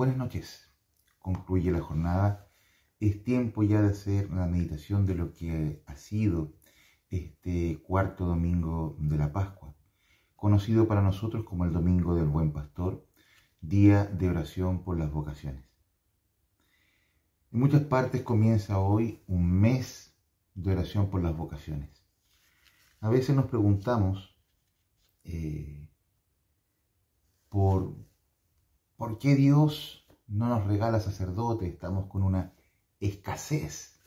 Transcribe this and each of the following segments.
Buenas noches. Concluye la jornada. Es tiempo ya de hacer la meditación de lo que ha sido este cuarto domingo de la Pascua, conocido para nosotros como el Domingo del Buen Pastor, día de oración por las vocaciones. En muchas partes comienza hoy un mes de oración por las vocaciones. A veces nos preguntamos eh, por ¿Por qué Dios no nos regala sacerdotes? Estamos con una escasez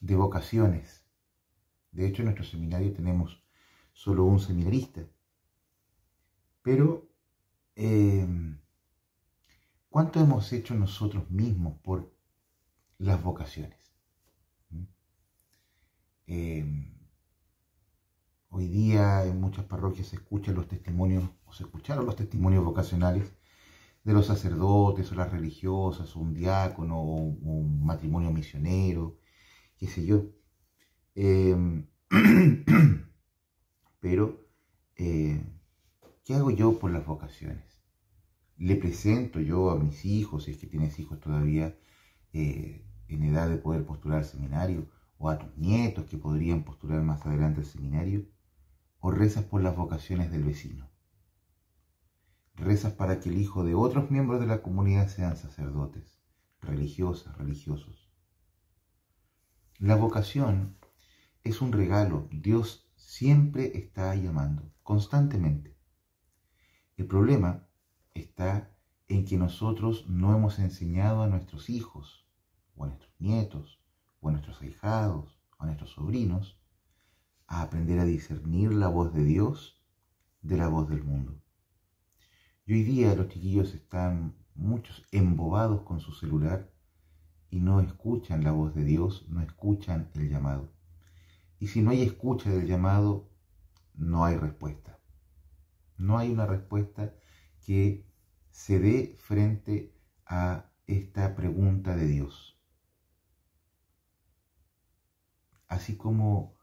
de vocaciones. De hecho, en nuestro seminario tenemos solo un seminarista. Pero, em, ¿cuánto hemos hecho nosotros mismos por las vocaciones? ¿Mm? Em, hoy día en muchas parroquias se escuchan los testimonios, o se escucharon los testimonios vocacionales de los sacerdotes o las religiosas, o un diácono o un matrimonio misionero, qué sé yo. Em, pero, eh, ¿qué hago yo por las vocaciones? Le presento yo a mis hijos, si es que tienes hijos todavía eh, en edad de poder postular al seminario, o a tus nietos que podrían postular más adelante al seminario, o rezas por las vocaciones del vecino para que el hijo de otros miembros de la comunidad sean sacerdotes, religiosas, religiosos. La vocación es un regalo. Dios siempre está llamando, constantemente. El problema está en que nosotros no hemos enseñado a nuestros hijos, o a nuestros nietos, o a nuestros ahijados, o a nuestros sobrinos, a aprender a discernir la voz de Dios de la voz del mundo. Y hoy día los chiquillos están muchos embobados con su celular y no escuchan la voz de Dios, no escuchan el llamado. Y si no hay escucha del llamado, no hay respuesta. No hay una respuesta que se dé frente a esta pregunta de Dios. Así como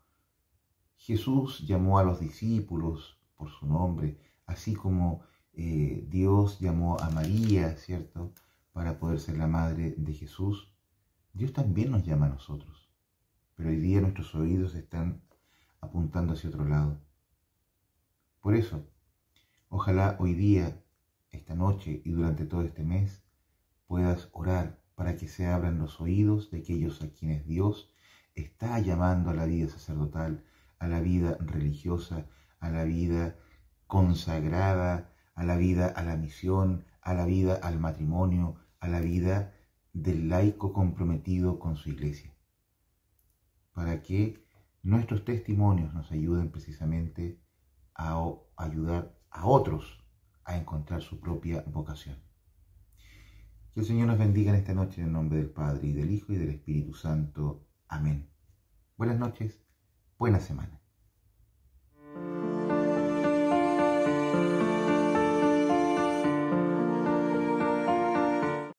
Jesús llamó a los discípulos por su nombre, así como eh, Dios llamó a María, ¿cierto?, para poder ser la madre de Jesús, Dios también nos llama a nosotros. Pero hoy día nuestros oídos están apuntando hacia otro lado. Por eso, ojalá hoy día, esta noche y durante todo este mes, puedas orar para que se abran los oídos de aquellos a quienes Dios está llamando a la vida sacerdotal, a la vida religiosa, a la vida consagrada, a la vida, a la misión, a la vida, al matrimonio, a la vida del laico comprometido con su iglesia. Para que nuestros testimonios nos ayuden precisamente a ayudar a otros a encontrar su propia vocación. Que el Señor nos bendiga en esta noche en el nombre del Padre y del Hijo y del Espíritu Santo. Amén. Buenas noches, buena semana.